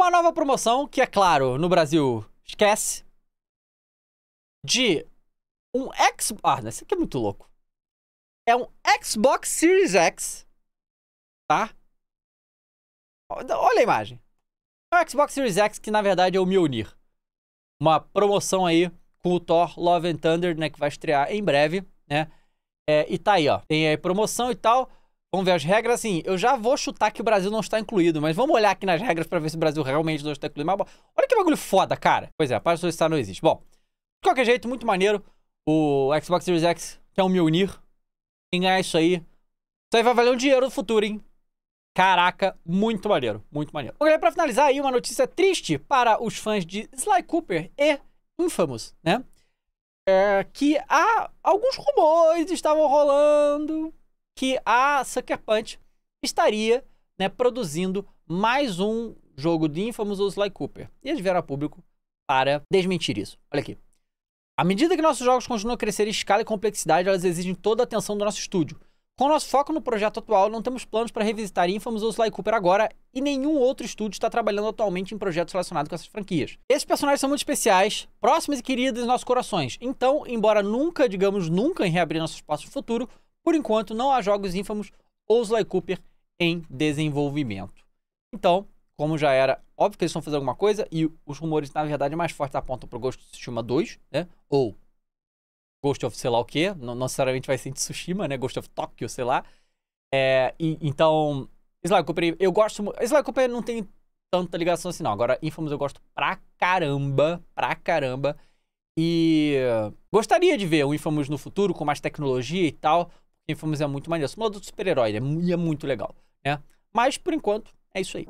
Uma nova promoção que, é claro, no Brasil, esquece. De um Xbox... Ah, isso aqui é muito louco. É um Xbox Series X. Tá? Olha a imagem. É um Xbox Series X que, na verdade, é o Mjolnir. Uma promoção aí com o Thor Love and Thunder, né? Que vai estrear em breve, né? É, e tá aí, ó. Tem aí promoção e tal. Vamos ver as regras, assim, eu já vou chutar que o Brasil não está incluído, mas vamos olhar aqui nas regras para ver se o Brasil realmente não está incluído. Mas, olha que bagulho foda, cara. Pois é, a parte do Estado não existe. Bom, de qualquer jeito, muito maneiro. O Xbox Series X quer um unir. Quem ganhar isso aí, isso aí vai valer um dinheiro no futuro, hein? Caraca, muito maneiro, muito maneiro. Bom, galera, pra finalizar aí, uma notícia triste para os fãs de Sly Cooper e Infamous, né? É que há alguns rumores estavam rolando que a Sucker Punch estaria né, produzindo mais um jogo de Infamous ou Sly Cooper. E eles vieram a público para desmentir isso. Olha aqui. À medida que nossos jogos continuam a crescer em escala e complexidade, elas exigem toda a atenção do nosso estúdio. Com nosso foco no projeto atual, não temos planos para revisitar Infamous ou Sly Cooper agora e nenhum outro estúdio está trabalhando atualmente em projetos relacionados com essas franquias. Esses personagens são muito especiais, próximos e queridos em nossos corações. Então, embora nunca, digamos nunca, em reabrir nossos espaços no futuro, por enquanto, não há jogos ínfamos ou Sly Cooper em desenvolvimento. Então, como já era óbvio que eles vão fazer alguma coisa, e os rumores, na verdade, mais fortes apontam para Ghost of Tsushima 2, né? Ou Ghost of sei lá o quê? não, necessariamente vai ser de Tsushima, né? Ghost of Tokyo, sei lá. É, e, então, Sly Cooper, eu gosto... Sly Cooper não tem tanta ligação assim, não. Agora, Infamous eu gosto pra caramba, pra caramba. E gostaria de ver o Infamous no futuro, com mais tecnologia e tal, tem filmes é muito maneiro. O Simulador de Super-Herói é, é muito legal, né? Mas, por enquanto, é isso aí.